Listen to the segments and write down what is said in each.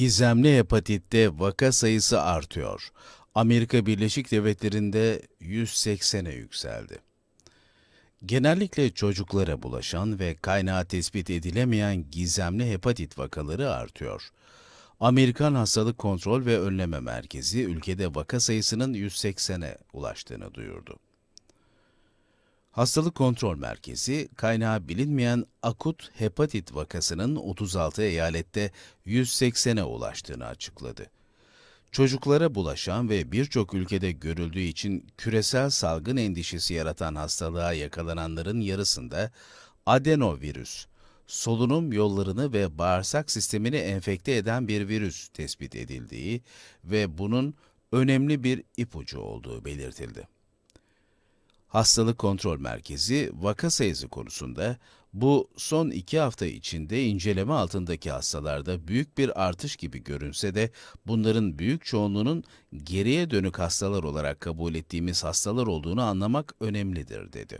gizemli hepatitte vaka sayısı artıyor. Amerika Birleşik Devletleri'nde 180'e yükseldi. Genellikle çocuklara bulaşan ve kaynağı tespit edilemeyen gizemli hepatit vakaları artıyor. Amerikan Hastalık Kontrol ve Önleme Merkezi ülkede vaka sayısının 180'e ulaştığını duyurdu. Hastalık Kontrol Merkezi, kaynağı bilinmeyen akut hepatit vakasının 36 eyalette 180'e ulaştığını açıkladı. Çocuklara bulaşan ve birçok ülkede görüldüğü için küresel salgın endişesi yaratan hastalığa yakalananların yarısında adenovirüs, solunum yollarını ve bağırsak sistemini enfekte eden bir virüs tespit edildiği ve bunun önemli bir ipucu olduğu belirtildi. Hastalık Kontrol Merkezi, vaka sayısı konusunda bu son iki hafta içinde inceleme altındaki hastalarda büyük bir artış gibi görünse de bunların büyük çoğunluğunun geriye dönük hastalar olarak kabul ettiğimiz hastalar olduğunu anlamak önemlidir dedi.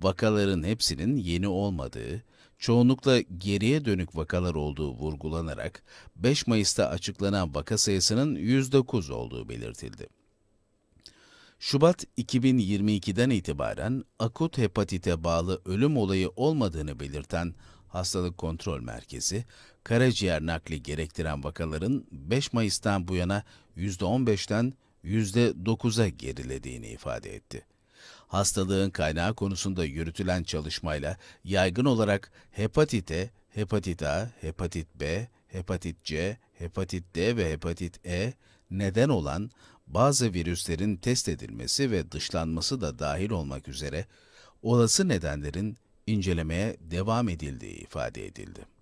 Vakaların hepsinin yeni olmadığı, çoğunlukla geriye dönük vakalar olduğu vurgulanarak 5 Mayıs'ta açıklanan vaka sayısının 9 olduğu belirtildi. Şubat 2022'den itibaren akut hepatite bağlı ölüm olayı olmadığını belirten Hastalık Kontrol Merkezi, karaciğer nakli gerektiren vakaların 5 Mayıs'tan bu yana %15'ten %9'a gerilediğini ifade etti. Hastalığın kaynağı konusunda yürütülen çalışmayla yaygın olarak hepatite, hepatit A, hepatit B, hepatit C, hepatit D ve hepatit E neden olan bazı virüslerin test edilmesi ve dışlanması da dahil olmak üzere olası nedenlerin incelemeye devam edildiği ifade edildi.